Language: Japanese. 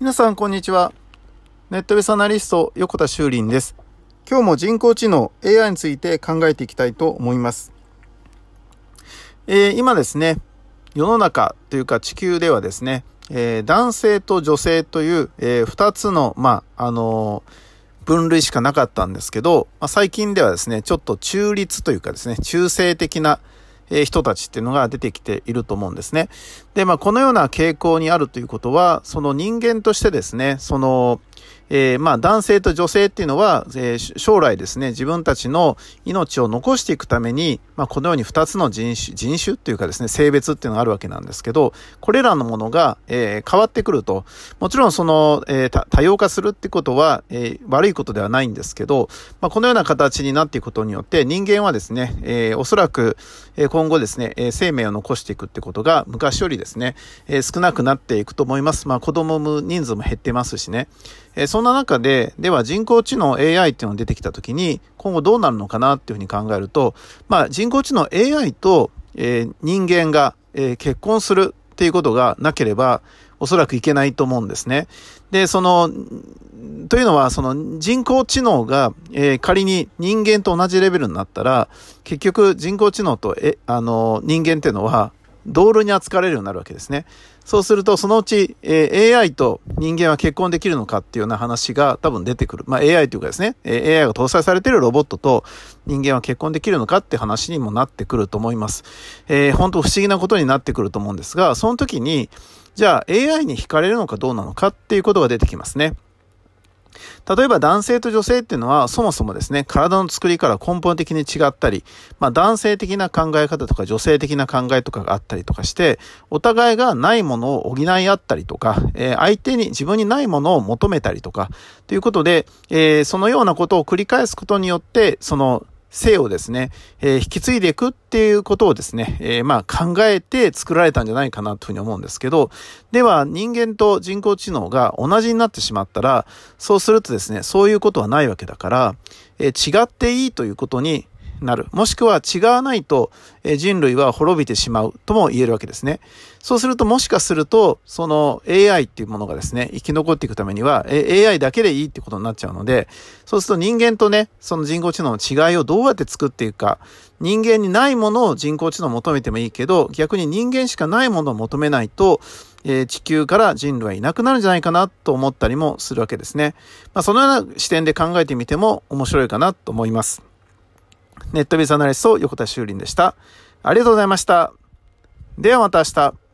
皆さん、こんにちは。ネットベースアナリスト、横田修林です。今日も人工知能 AI について考えていきたいと思います。えー、今ですね、世の中というか地球ではですね、えー、男性と女性という、えー、2つの、まあ、あの分類しかなかったんですけど、まあ、最近ではですね、ちょっと中立というかですね、中性的な、え人たちっていうのが出てきていると思うんですね。で、まあ、このような傾向にあるということは、その人間としてですね、その、えー、まあ男性と女性っていうのは、えー、将来ですね、自分たちの命を残していくために、まあこのように2つの人種、人種っていうかですね、性別っていうのがあるわけなんですけど、これらのものが、えー、変わってくると。もちろんその、えー、多様化するってことは、えー、悪いことではないんですけど、まあこのような形になっていくことによって人間はですね、えー、おそらく今後ですね、生命を残していくってことが昔よりですね、少なくなっていくと思います。まあ子供も人数も減ってますしね。えーそんな中で、では人工知能 AI っていうのが出てきた時に、今後どうなるのかなっていうふうに考えると、まあ人工知能 AI と、えー、人間が、えー、結婚するっていうことがなければ、おそらくいけないと思うんですね。で、その、というのは、その人工知能が、えー、仮に人間と同じレベルになったら、結局人工知能と、え、あの、人間っていうのは、同類に扱われるようになるわけですね。そうすると、そのうち、え AI と人間は結婚できるのかっていうような話が多分出てくる。まあ、AI というかですね、AI が搭載されているロボットと人間は結婚できるのかって話にもなってくると思います。えー、本当不思議なことになってくると思うんですが、その時に、じゃあ AI に惹かれるのかどうなのかっていうことが出てきますね。例えば男性と女性っていうのはそもそもですね、体の作りから根本的に違ったり、まあ男性的な考え方とか女性的な考えとかがあったりとかして、お互いがないものを補い合ったりとか、えー、相手に自分にないものを求めたりとか、ということで、えー、そのようなことを繰り返すことによって、その性をですね、えー、引き継いでいくっていうことをですね、えー、まあ考えて作られたんじゃないかなというふうに思うんですけど、では人間と人工知能が同じになってしまったら、そうするとですね、そういうことはないわけだから、えー、違っていいということになる。もしくは違わないと人類は滅びてしまうとも言えるわけですね。そうするともしかすると、その AI っていうものがですね、生き残っていくためには AI だけでいいってことになっちゃうので、そうすると人間とね、その人工知能の違いをどうやって作っていくか。人間にないものを人工知能を求めてもいいけど、逆に人間しかないものを求めないと、え地球から人類はいなくなるんじゃないかなと思ったりもするわけですね。まあ、そのような視点で考えてみても面白いかなと思います。ネットビズアナリスト横田修林でした。ありがとうございました。ではまた明日。